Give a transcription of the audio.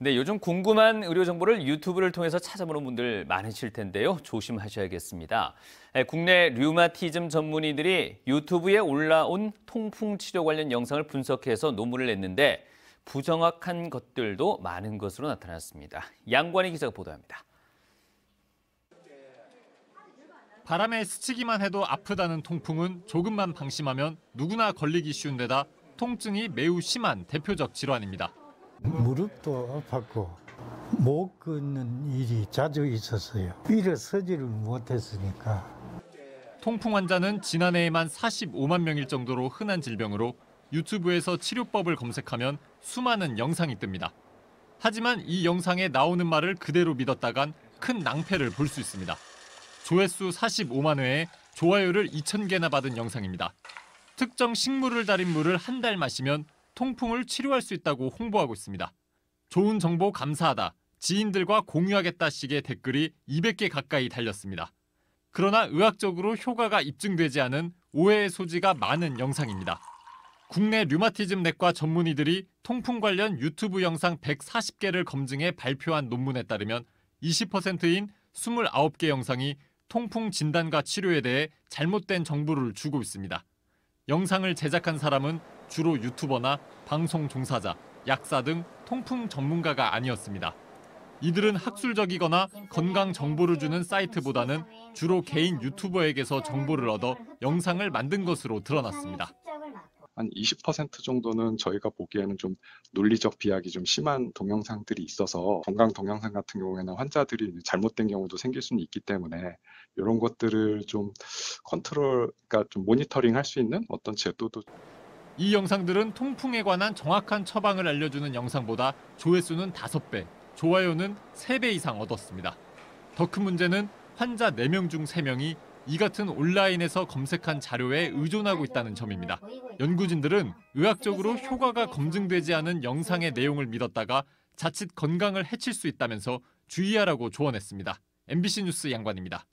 네, 요즘 궁금한 의료 정보를 유튜브를 통해서 찾아보는 분들 많으실 텐데요. 조심하셔야겠습니다. 네, 국내 류마티즘 전문의들이 유튜브에 올라온 통풍 치료 관련 영상을 분석해서 논문을 냈는데 부정확한 것들도 많은 것으로 나타났습니다. 양관희 기자가 보도합니다. 바람에 스치기만 해도 아프다는 통풍은 조금만 방심하면 누구나 걸리기 쉬운 데다 통증이 매우 심한 대표적 질환입니다. 무릎도 아팠고 못 걷는 일이 자주 있었어요. 일어서지를 못했으니까. 통풍 환자는 지난해에만 45만 명일 정도로 흔한 질병으로 유튜브에서 치료법을 검색하면 수많은 영상이 뜹니다. 하지만 이 영상에 나오는 말을 그대로 믿었다간 큰 낭패를 볼 수 있습니다. 조회수 45만 회에 좋아요를 2 0개나 받은 영상입니다. 특정 식물을 달인 물을 한 달 마시면 통풍을 치료할 수 있다고 홍보하고 있습니다. 좋은 정보 감사하다. 지인들과 공유하겠다 식의 댓글이 200개 가까이 달렸습니다. 그러나 의학적으로 효과가 입증되지 않은 오해의 소지가 많은 영상입니다. 국내 류마티즘 내과 전문의들이 통풍 관련 유튜브 영상 140개를 검증해 발표한 논문에 따르면 20%인 29개 영상이 통풍 진단과 치료에 대해 잘못된 정보를 주고 있습니다. 영상을 제작한 사람은 주로 유튜버나 방송 종사자, 약사 등 통풍 전문가가 아니었습니다. 이들은 학술적이거나 건강 정보를 주는 사이트보다는 주로 개인 유튜버에게서 정보를 얻어 영상을 만든 것으로 드러났습니다. 한20% 정도는 저희가 보기에는 좀 논리적 비약이 좀 심한 동영상들이 있어서 건강 동영상 같은 경우에는 환자들이 잘못된 경우도 생길 수는 있기 때문에 이런 것들을 좀 컨트롤, 그러니까 좀 모니터링 할수 있는 어떤 제도도 이 영상들은 통풍에 관한 정확한 처방을 알려주는 영상보다 조회수는 5배, 좋아요는 3배 이상 얻었습니다. 더 큰 문제는 환자 4명 중 3명이 이 같은 온라인에서 검색한 자료에 의존하고 있다는 점입니다. 연구진들은 의학적으로 효과가 검증되지 않은 영상의 내용을 믿었다가 자칫 건강을 해칠 수 있다면서 주의하라고 조언했습니다. MBC 뉴스 양관입니다.